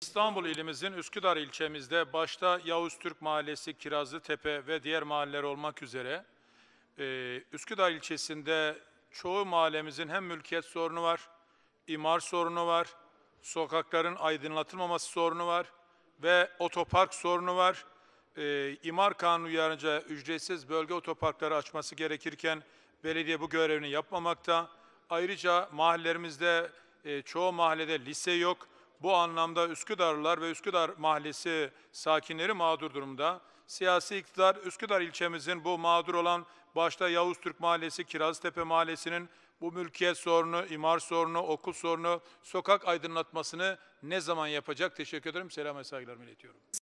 İstanbul ilimizin Üsküdar ilçemizde başta Yavuz Türk Mahallesi, Kirazlı Tepe ve diğer mahalleler olmak üzere e, Üsküdar ilçesinde çoğu mahallemizin hem mülkiyet sorunu var, imar sorunu var, sokakların aydınlatılmaması sorunu var ve otopark sorunu var. E, imar kanunu uyarınca ücretsiz bölge otoparkları açması gerekirken belediye bu görevini yapmamakta. Ayrıca mahallelerimizde e, çoğu mahallede lise yok bu anlamda Üsküdarlılar ve Üsküdar Mahallesi sakinleri mağdur durumda. Siyasi iktidar Üsküdar ilçemizin bu mağdur olan başta Yavuz Türk Mahallesi, Kiraztepe Mahallesi'nin bu mülkiyet sorunu, imar sorunu, okul sorunu, sokak aydınlatmasını ne zaman yapacak? Teşekkür ederim. Selam ve saygılarımı iletiyorum.